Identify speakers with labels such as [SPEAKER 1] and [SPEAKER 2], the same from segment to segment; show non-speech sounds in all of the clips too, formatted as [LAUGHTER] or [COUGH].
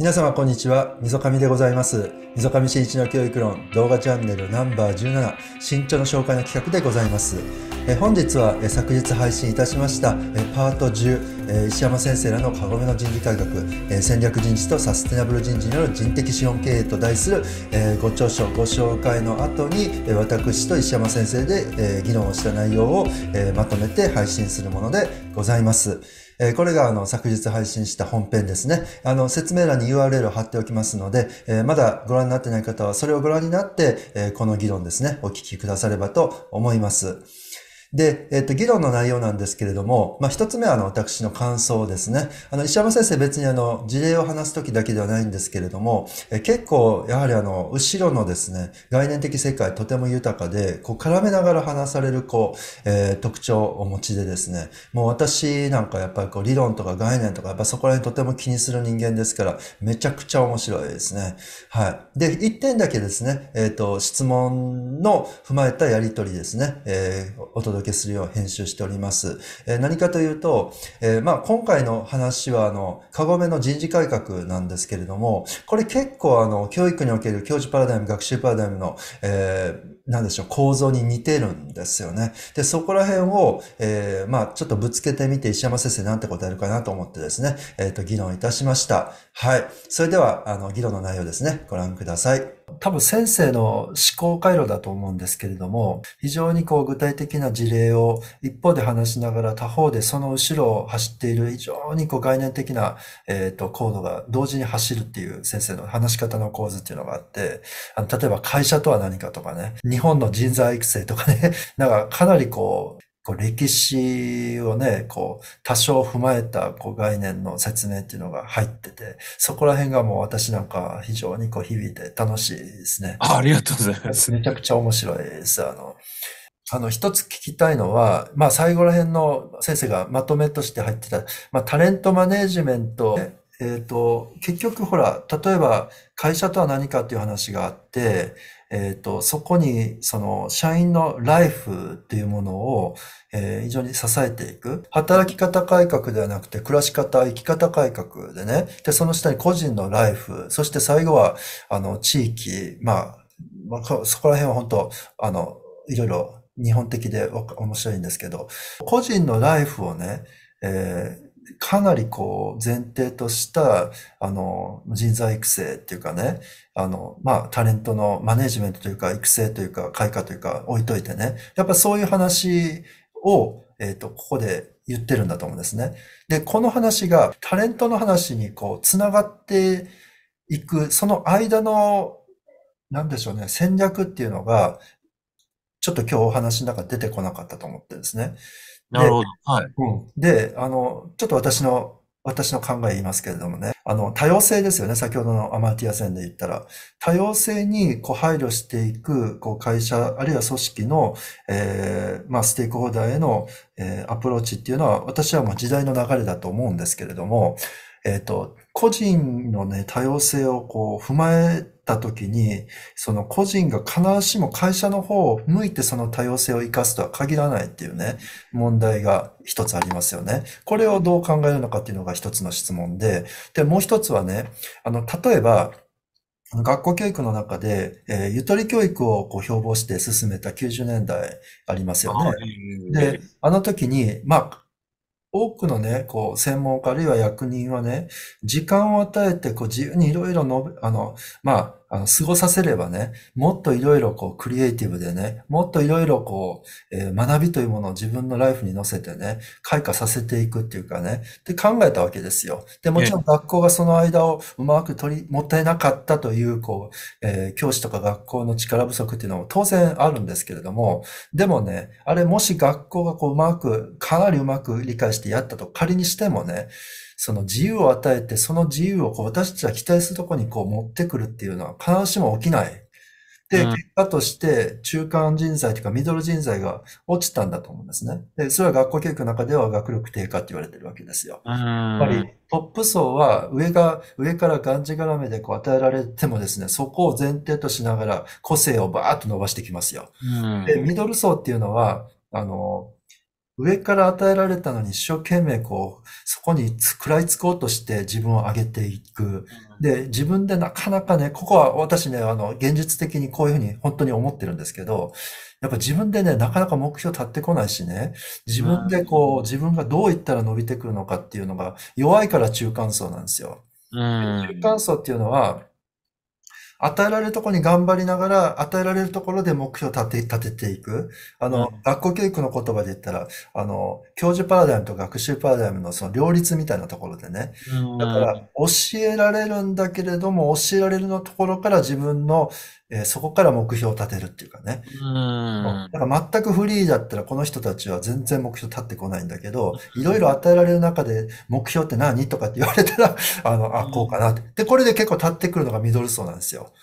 [SPEAKER 1] 皆様こんにちは、みぞかみでございます。みぞかみ新一の教育論動画チャンネルナンバー17、新調の紹介の企画でございます。え本日はえ昨日配信いたしましたえパート10、え石山先生らのカゴメの人事改革、え戦略人事とサステナブル人事による人的資本経営と題する、えご著書ご紹介の後に、え私と石山先生で、え議論をした内容を、えまとめて配信するものでございます。えこれがあの昨日配信した本編ですね。あの説明欄に URL を貼っておきますので、えまだご覧になってない方はそれをご覧になって、えこの議論ですね、お聞きくださればと思います。で、えっ、と、議論の内容なんですけれども、まあ、一つ目は、あの、私の感想ですね。あの、石山先生別にあの、事例を話すときだけではないんですけれども、え結構、やはりあの、後ろのですね、概念的世界とても豊かで、こう、絡めながら話される、こう、えー、特徴をお持ちでですね、もう私なんかやっぱりこう、理論とか概念とか、やっぱそこら辺とても気にする人間ですから、めちゃくちゃ面白いですね。はい。で、一点だけですね、えっ、ー、と、質問の踏まえたやりとりですね、えー、お届け届けするよう編集しております。えー、何かというと、えー、まあ、今回の話は、あの、カゴメの人事改革なんですけれども、これ結構、あの、教育における教授パラダイム、学習パラダイムの、えーなんでしょう、構造に似てるんですよね。で、そこら辺を、えー、まあ、ちょっとぶつけてみて、石山先生なんて答えるかなと思ってですね、えっ、ー、と、議論いたしました。はい。それでは、あの、議論の内容ですね、ご覧ください。多分先生の思考回路だと思うんですけれども、非常にこう具体的な事例を一方で話しながら他方でその後ろを走っている非常にこう概念的な、えっ、ー、とコードが同時に走るっていう先生の話し方の構図っていうのがあって、あの例えば会社とは何かとかね、日本の人材育成とかね、[LAUGHS] なんかかなりこう、こう歴史をね、こう、多少踏まえたこう概念の説明っていうのが入ってて、そこら辺がもう私なんか非常にこう響いて楽しいですね。あありがとうございます。めちゃくちゃ面白いです。あの、あの、一つ聞きたいのは、まあ最後ら辺の先生がまとめとして入ってた、まあタレントマネージメント、えっ、と、結局ほら、例えば会社とは何かっていう話があって、えっ、ー、と、そこに、その、社員のライフっていうものを、えー、非常に支えていく。働き方改革ではなくて、暮らし方、生き方改革でね。で、その下に個人のライフ、そして最後は、あの、地域、まあ、まあ、そこら辺は本当、あの、いろいろ日本的で面白いんですけど、個人のライフをね、えーかなりこう前提とした、あの、人材育成っていうかね、あの、まあ、タレントのマネジメントというか、育成というか、開花というか、置いといてね、やっぱそういう話を、えっ、ー、と、ここで言ってるんだと思うんですね。で、この話がタレントの話にこう、つながっていく、その間の、なんでしょうね、戦略っていうのが、ちょっと今日お話の中出てこなかったと思ってですね。なるほど。
[SPEAKER 2] はい。う
[SPEAKER 1] ん、で、あの、ちょっと私の私の考え言いますけれどもね。あの、多様性ですよね。先ほどのアマティア戦で言ったら。多様性にこう配慮していく、こう会社、あるいは組織の、えー、まあ、ステークホルダーへの、えー、アプローチっていうのは、私はもう時代の流れだと思うんですけれども、えっと、個人のね、多様性をこう踏まえたときに、その個人が必ずしも会社の方を向いてその多様性を生かすとは限らないっていうね、問題が一つありますよね。これをどう考えるのかっていうのが一つの質問で、で、もう一つはね、あの、例えば、学校教育の中で、えー、ゆとり教育をこう標榜して進めた90年代ありますよね。で、あの時に、まあ、多くのね、こう、専門家あるいは役人はね、時間を与えて、こう、自由にいろいろあの、まあ、あの、過ごさせればね、もっといろいろこう、クリエイティブでね、もっといろいろこう、えー、学びというものを自分のライフに乗せてね、開花させていくっていうかね、って考えたわけですよ。で、もちろん学校がその間をうまく取り、もったいなかったという、こう、えー、教師とか学校の力不足っていうのも当然あるんですけれども、でもね、あれもし学校がこう、うまく、かなりうまく理解してやったと仮にしてもね、その自由を与えて、その自由をこう私たちは期待するとこにこう持ってくるっていうのは必ずしも起きない。で、結果として中間人材というかミドル人材が落ちたんだと思うんですね。で、それは学校教育の中では学力低下って言われてるわけですよ。
[SPEAKER 2] やっぱり
[SPEAKER 1] トップ層は上が、上からがんじがらめでこう与えられてもですね、そこを前提としながら個性をバーッと伸ばしてきますよ。で、ミドル層っていうのは、あの、上から与えられたのに一生懸命こう、そこに食らいつこうとして自分を上げていく。で、自分でなかなかね、ここは私ね、あの、現実的にこういうふうに本当に思ってるんですけど、やっぱ自分でね、なかなか目標立ってこないしね、自分でこう、自分がどういったら伸びてくるのかっていうのが弱いから中間層なんですよ。
[SPEAKER 2] うん、中
[SPEAKER 1] 間層っていうのは、与えられるところに頑張りながら、与えられるところで目標を立て、立てていく。あの、うん、学校教育の言葉で言ったら、あの、教授パラダイムと学習パラダイムのその両立みたいなところでね。だから、教えられるんだけれども、教えられるのところから自分の、えー、そこから目標を立てるっていうかね。だから全くフリーだったら、この人たちは全然目標立ってこないんだけど、いろいろ与えられる中で、目標って何とかって言われたら、あの、あ、こうかなって。で、これで結構立ってくるのがミドル層なんですよ。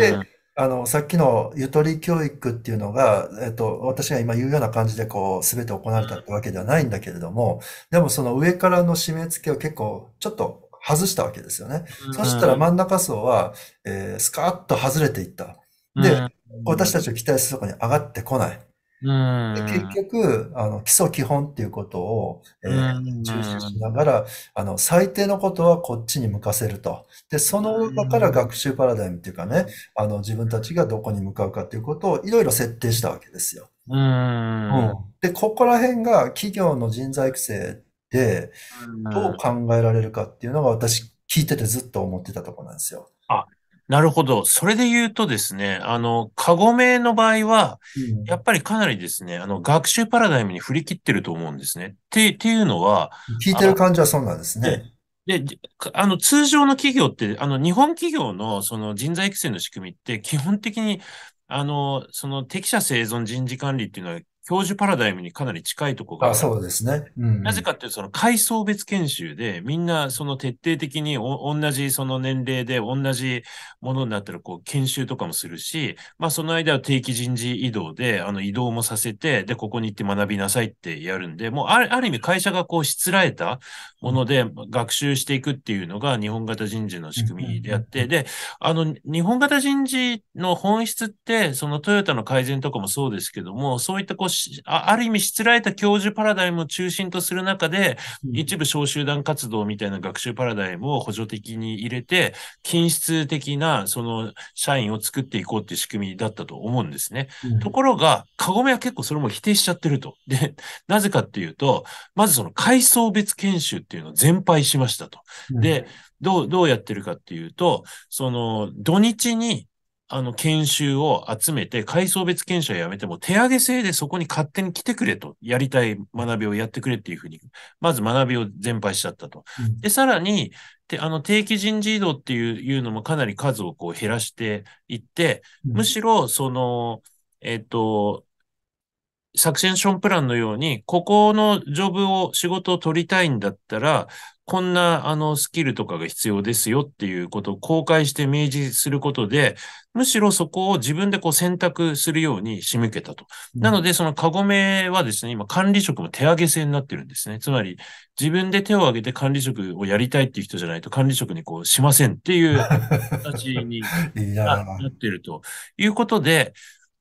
[SPEAKER 1] で、あの、さっきのゆとり教育っていうのが、えっと、私が今言うような感じでこう、すべて行われたってわけではないんだけれども、でもその上からの締め付けを結構、ちょっと外したわけですよね。そしたら真ん中層は、えー、スカーッと外れていった。で、私たちを期待するとこに上がってこない。結局、あの、基礎基本っていうことを、えー、重視しながら、あの、最低のことはこっちに向かせると。で、その上から学習パラダイムっていうかね、あの、自分たちがどこに向かうかっていうことをいろいろ設定したわけですよ。うん。で、ここら辺が企業の人材育成で、どう考えられるかっていうのが私聞いててずっと思ってたところなんですよ。
[SPEAKER 2] あ、なるほど。それで言うとですね、あの、カゴメの場合は、やっぱりかなりですね、あの、学習パラダイムに振り切ってると思うんですね。って、っていうのは。聞いてる感
[SPEAKER 1] じはそうなんですね。
[SPEAKER 2] で、あの、通常の企業って、あの、日本企業のその人材育成の仕組みって、基本的に、あの、その適者生存人事管理っていうのは教授パラダイムにかなり近いとこがああ、そうですね。うん、なぜかっていうと、その階層別研修で、みんなその徹底的にお同じその年齢で同じものになったら、こう、研修とかもするし、まあその間は定期人事異動で、あの移動もさせて、で、ここに行って学びなさいってやるんで、もうあるある意味会社がこう、しつらえたもので学習していくっていうのが日本型人事の仕組みであって、で、あの、日本型人事の本質って、そのトヨタの改善とかもそうですけども、そういったこう、ある意味しつらえた教授パラダイムを中心とする中で、一部小集団活動みたいな学習パラダイムを補助的に入れて、均質的なその社員を作っていこうっていう仕組みだったと思うんですね。うん、ところが、カゴメは結構それも否定しちゃってると。で、なぜかっていうと、まずその階層別研修っていうのを全廃しましたと。で、どう、どうやってるかっていうと、その土日にあの、研修を集めて、階層別研修はやめても、手上げ制でそこに勝手に来てくれと、やりたい学びをやってくれっていうふうに、まず学びを全廃しちゃったと。うん、で、さらに、あの定期人事異動っていうのもかなり数をこう減らしていって、むしろ、その、えっ、ー、と、サクセンションプランのように、ここのジョブを、仕事を取りたいんだったら、こんなあのスキルとかが必要ですよっていうことを公開して明示することで、むしろそこを自分でこう選択するように仕向けたと。なので、そのカゴメはですね、今管理職も手上げ制になってるんですね。つまり、自分で手を挙げて管理職をやりたいっていう人じゃないと管理職にこうしませんっていう形に [LAUGHS] なってるということで、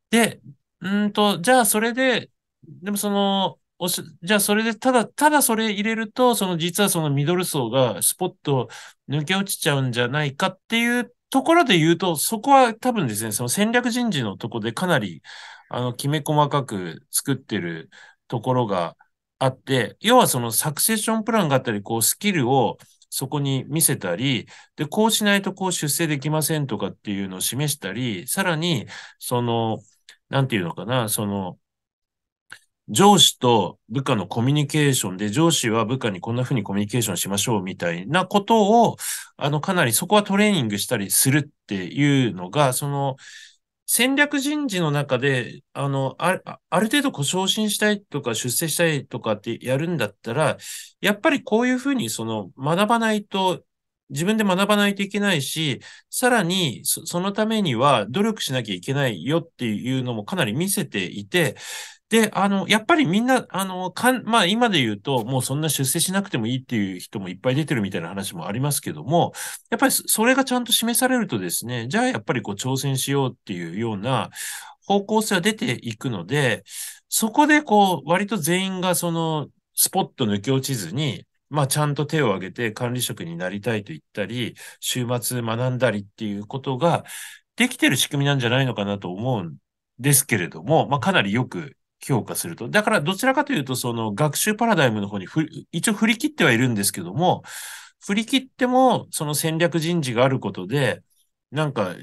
[SPEAKER 2] で、うんと、じゃあそれで、でもその、おしじゃあそれで、ただ、ただそれ入れると、その実はそのミドル層がスポッと抜け落ちちゃうんじゃないかっていうところで言うと、そこは多分ですね、その戦略人事のとこでかなり、あの、きめ細かく作ってるところがあって、要はそのサクセッションプランがあったり、こう、スキルをそこに見せたり、で、こうしないとこう出世できませんとかっていうのを示したり、さらに、その、なんていうのかな、その、上司と部下のコミュニケーションで、上司は部下にこんな風にコミュニケーションしましょうみたいなことを、あの、かなりそこはトレーニングしたりするっていうのが、その、戦略人事の中で、あの、ある程度こう昇進したいとか出世したいとかってやるんだったら、やっぱりこういうふうにその学ばないと自分で学ばないといけないし、さらにそのためには努力しなきゃいけないよっていうのもかなり見せていて、で、あの、やっぱりみんな、あの、かん、まあ今で言うと、もうそんな出世しなくてもいいっていう人もいっぱい出てるみたいな話もありますけども、やっぱりそれがちゃんと示されるとですね、じゃあやっぱりこう挑戦しようっていうような方向性は出ていくので、そこでこう、割と全員がその、スポット抜け落ちずに、まあ、ちゃんと手を挙げて管理職になりたいと言ったり、週末学んだりっていうことができてる仕組みなんじゃないのかなと思うんですけれども、まあ、かなりよく強化すると。だからどちらかというと、その学習パラダイムの方に一応振り切ってはいるんですけども、振り切ってもその戦略人事があることで、なんか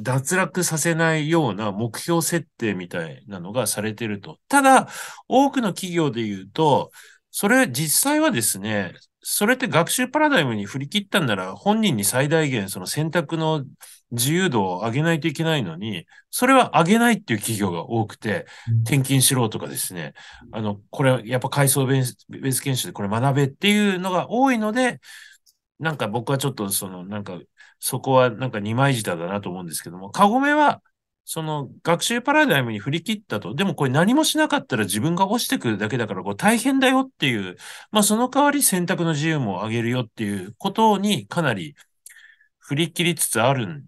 [SPEAKER 2] 脱落させないような目標設定みたいなのがされてると。ただ、多くの企業で言うと、それ実際はですね、それって学習パラダイムに振り切ったんなら本人に最大限その選択の自由度を上げないといけないのに、それは上げないっていう企業が多くて、転勤しろとかですね、あの、これ、やっぱ階層ベースベース研修でこれ学べっていうのが多いので、なんか僕はちょっとその、なんか、そこはなんか二枚舌だなと思うんですけども、カゴメは、その学習パラダイムに振り切ったと。でもこれ何もしなかったら自分が落ちてくるだけだからこれ大変だよっていう、まあその代わり選択の自由も上げるよっていうことにかなり振り切りつつあるん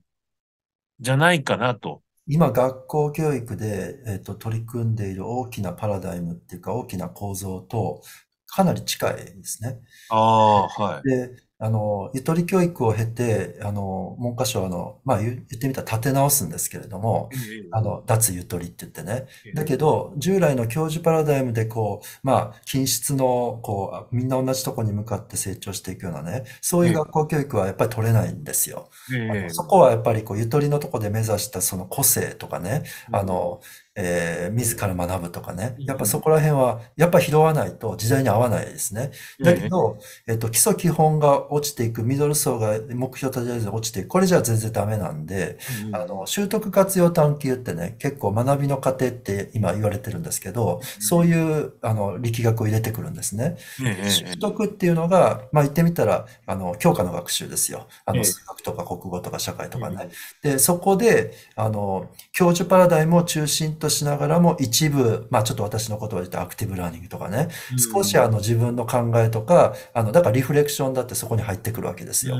[SPEAKER 2] じゃないかなと。
[SPEAKER 1] 今、学校教育で、えっと、取り組んでいる大きなパラダイムっていうか、大きな構造とかなり近いですね。ああ、はい。で、あの、ゆとり教育を経て、あの、文科省あの、まあ言ってみたら立て直すんですけれども、あの、脱ゆとりって言ってね。だけど、従来の教授パラダイムでこう、まあ、均質の、こう、みんな同じとこに向かって成長していくようなね、そういう学校教育はやっぱり取れないんですよ。あのそこはやっぱりこう、ゆとりのとこで目指したその個性とかね、あの、えー、自ら学ぶとかね。やっぱそこら辺は、やっぱ拾わないと時代に合わないですね。だけど、えっと、基礎基本が落ちていく、ミドル層が目標立ち上げず落ちていく、これじゃ全然ダメなんで、あの、習得活用探求ってね、結構学びの過程って今言われてるんですけど、そういう、あの、力学を入れてくるんですね。習得っていうのが、まあ、言ってみたら、あの、教科の学習ですよ。あの、数学とか国語とか社会とかね。で、そこで、あの、教授パラダイムを中心ととしながらも一部、まあちょっと私の言葉で言ってアクティブラーニングとかね、少しあの自分の考えとか、あの、だからリフレクションだってそこに入ってくるわけですよ。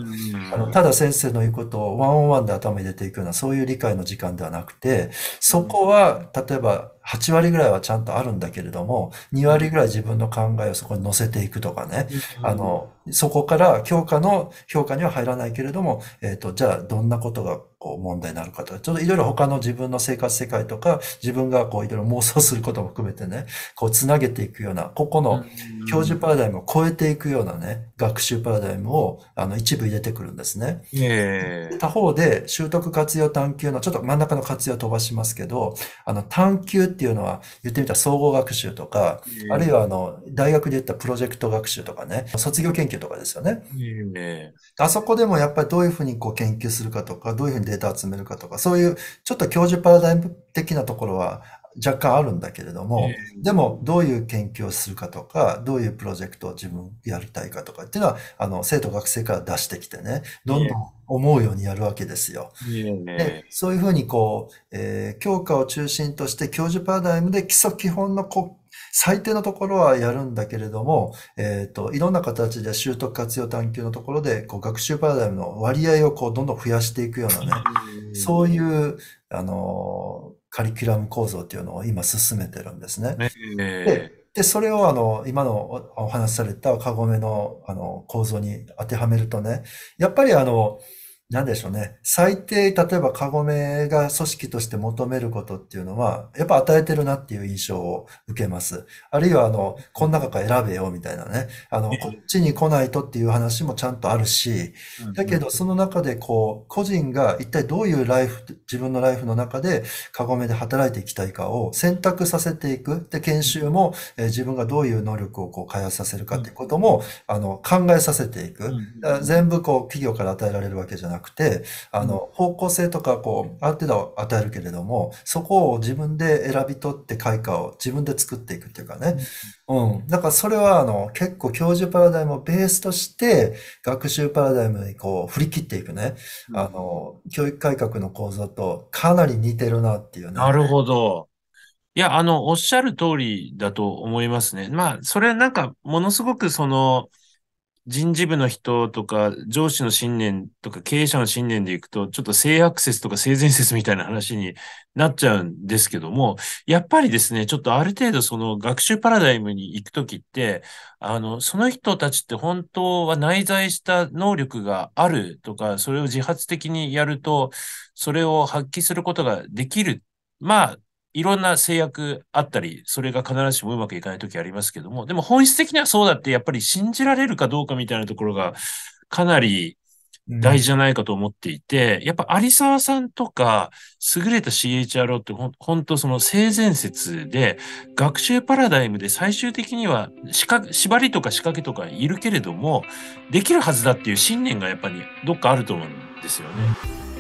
[SPEAKER 1] あのただ先生の言うことをワンオンワンで頭に入れていくような、そういう理解の時間ではなくて、そこは、例えば8割ぐらいはちゃんとあるんだけれども、2割ぐらい自分の考えをそこに乗せていくとかね、あの、そこから教科の、評価には入らないけれども、えっ、ー、と、じゃあどんなことがこう問題になるかとか、ちょっといろいろ他の自分の生活世界とか、自分がこういろいろ妄想することも含めてね、こうつなげていくような、ここの教授パラダイムを超えていくようなね、学習パラダイムをあの一部入れてくるんですね。
[SPEAKER 2] え
[SPEAKER 1] ー、他方で、習得活用探求の、ちょっと真ん中の活用飛ばしますけど、あの探求っていうのは、言ってみたら総合学習とか、えー、あるいはあの、大学で言ったプロジェクト学習とかね、卒業研究とかですよね。えー、あそこでもやっぱりどういうふうにこう研究するかとか、どういうふうにデータ集めるかとか、そういうちょっと教授パラダイム的なところは若干あるんだけれども、でもどういう研究をするかとか、どういうプロジェクトを自分やりたいかとかっていうのは、あの、生徒学生から出してきてね、どんどん思うようにやるわけですよ。でそういうふうにこう、えー、教科を中心として教授パラダイムで基礎基本のこ最低のところはやるんだけれども、えっ、ー、と、いろんな形で習得活用探求のところで、こう、学習パラダイムの割合をこう、どんどん増やしていくようなね、そういう、あのカリキュラム構造っていうのを今進めてるんですね。でで、それをあの、今のお話しされたカゴメのあの構造に当てはめるとね、やっぱりあの、なんでしょうね。最低、例えばカゴメが組織として求めることっていうのは、やっぱ与えてるなっていう印象を受けます。あるいは、あの、この中から選べよみたいなね。あの、こっちに来ないとっていう話もちゃんとあるし、だけどその中でこう、個人が一体どういうライフ、自分のライフの中でカゴメで働いていきたいかを選択させていく。で、研修も、え自分がどういう能力をこう開発させるかっていうことも、あの、考えさせていく。全部こう、企業から与えられるわけじゃない。なくて、あの、方向性とか、こう、ある程度与えるけれども、そこを自分で選び取って開花を自分で作っていくっていうかね。うん。だからそれは、あの、結構教授パラダイムをベースとして、学習パラダイムにこう、振り切っていくね。あの、教育改革の構造とかなり似てるなっ
[SPEAKER 2] ていうね。なるほど。いや、あの、おっしゃる通りだと思いますね。まあ、それなんか、ものすごくその、人事部の人とか、上司の信念とか、経営者の信念でいくと、ちょっと性アクセスとか性善説みたいな話になっちゃうんですけども、やっぱりですね、ちょっとある程度その学習パラダイムに行くときって、あの、その人たちって本当は内在した能力があるとか、それを自発的にやると、それを発揮することができる。まあ、いろんな制約あったり、それが必ずしもうまくいかない時ありますけども、でも本質的にはそうだって、やっぱり信じられるかどうかみたいなところが、かなり大事じゃないかと思っていて、うん、やっぱ有沢さんとか、優れた CHRO って本ほんとその性善説で、学習パラダイムで最終的には縛りとか仕掛けとかいるけれども、できるはずだっていう信念がやっぱりどっかあると思うんですよね。